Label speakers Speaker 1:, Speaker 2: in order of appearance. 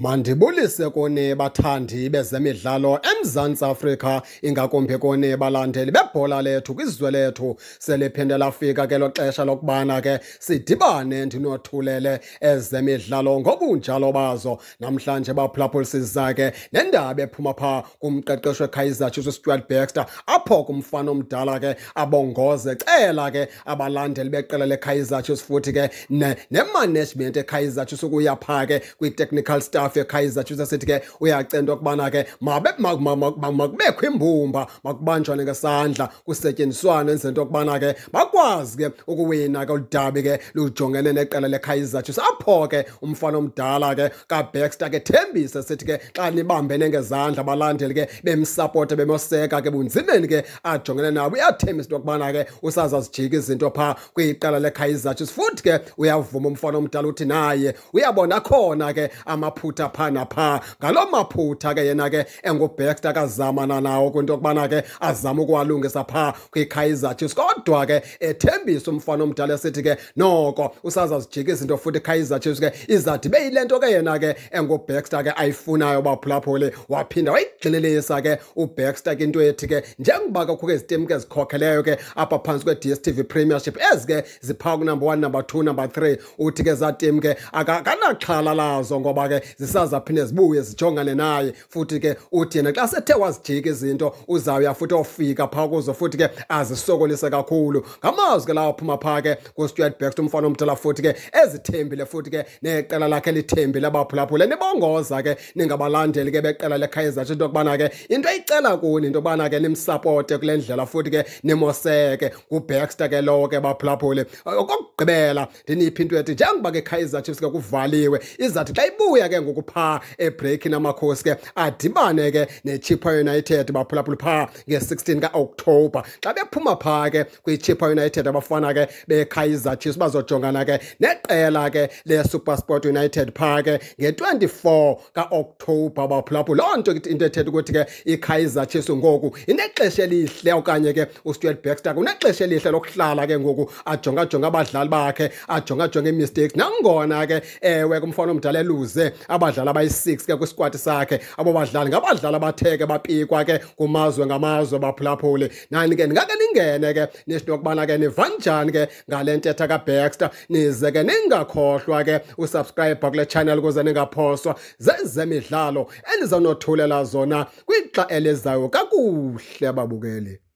Speaker 1: Mandibulise kuni bathandi bezemidlalo eMzantsi Afrika ingakumbi kuni balandeli bebhola lethu kwizwe lethu seliphinde lafika ke lo xesha lokubana ke sidibane ndinothulele ezemidlalo ngobunjalo bazo namhlanje baphulaphulisisa ke nendaba ephuma phaa kumqeqeshwe Kaizer Chiefs Stuart Baxter apho kumfana omdala ke abongoze cela ke abalandeli beqela leKaizer Chiefs futhi ke nemanagement eKaizer Chiefs ukuya phaa ke kwi-technical staff chiefs ekaisachusetts ke uyacenda okubana ke makubekho imbumba makubanjwane ngesandla kusetyenziswane enze okubana ke bakwazi ke ukuwina ke oludabi ke lujongene neqela chiefs apho ke umfana omdala ke kabexter ke thembisa sithi ke xa nibambene ngezandla balandeli ke bemsapota bemoseka ke bunzimeni ke ajongene nabo uyathembisa into yokubana ke usazazijika izinto phaa kwiqela chiefs futhi ke uyavuma umfana omdala uthi naye uyabona khona ke amaphu maphutha pha napha ngaloo maphutha ke yena ke engubhekta kazamana nawo kwinto yokubana ke azame ukuwalungisa phaa kwikaizer chiefs kodwa ke ethembisa umfana omdala esithi ke noko usazazijikisa into futhi ikaizer chiefs ke izadibe yile nto ke yena ke engubhekster ke ayifunayo baphulaphuli waphinda wayigxililisa ke ubhekster kinto ethi ke njengoba ke kukho izitim ke zikhokheleyo ke apha phantsi kwe-dstv premiership ezi ke ziphaa kunumber one number two number three uthi ke zaa tim ke akanaxhala lazo ngoba ke zisazaphinde zibuye zijongane naye futhi ke uthi yena xa sethe wazijika izinto uzawuya futhi ofika phaa kuzo futhi ke azisokolise kakhulu ngamazwi ke lawo phuma phaa ke kustuart baxter umfana omdala futhi ke ezithembile futhi ke neqela lakhe lithembile abaphulaphule nibongoza ke ningabalandeli ke beqela lekhayizatsho into yokubana ke into eyicela kuni into yokubana ke nimsapote kule ndlela futhi ke nimoseke ngubaxter ke lowo ke baphulaphule okokugqibela ndiniphi into ethi njengoba ke kaizer chiefs ke kuvaliwe izathi xa ibuya ke ngoku phaa ebreak namakhosi ke adibane ke nechipa united baphulaphula phaa nge-16 kaoktobha xa bephuma phaa ke kwichipa united abafana ke bekaizer chiefs bazojongana ke neqela ke lesupersport united phaa ke nge-24 kaoktobha baphulaphula loo nto into ethetha ukuthi ke ikaizer chiefs ngoku inexesha elihle okanye ke ustuart baxter kunexesha elihle lokuhlala ke ngoku ajongajonge abadlali bakhe ajongajonge imistakes nangona ke ewe kumfana omdala eluze abadlali abayi-6 ke kwiskwadi sakhe abo badlali ngabadlali abatheke bapikwa ke kumazwe ngamazwe baphulaphuli nani ke ningake ningene ke nishinto yokubana ke nivanjani ke ngale ntetha kabaxter nize ke ningakhohlwa ke usubscribe kule channel ukuze ningaphoswa zezemidlalo endizonothulela zona kwixa elizayo kakuhle babukeli